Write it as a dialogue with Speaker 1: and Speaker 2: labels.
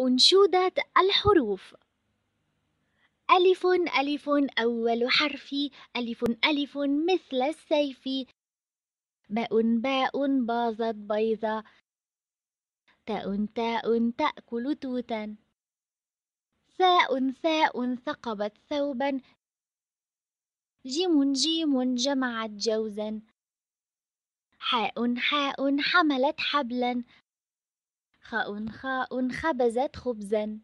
Speaker 1: أنشودة الحروف ألف ألف أول حرف ألف ألف مثل السيف باء باء باظت بيضة تاء تاء تأكل توتا ثاء ثاء ثقبت ثوبا جيم جيم جمعت جوزا حاء حاء حملت حبلا خاء خاء خبزت
Speaker 2: خبزا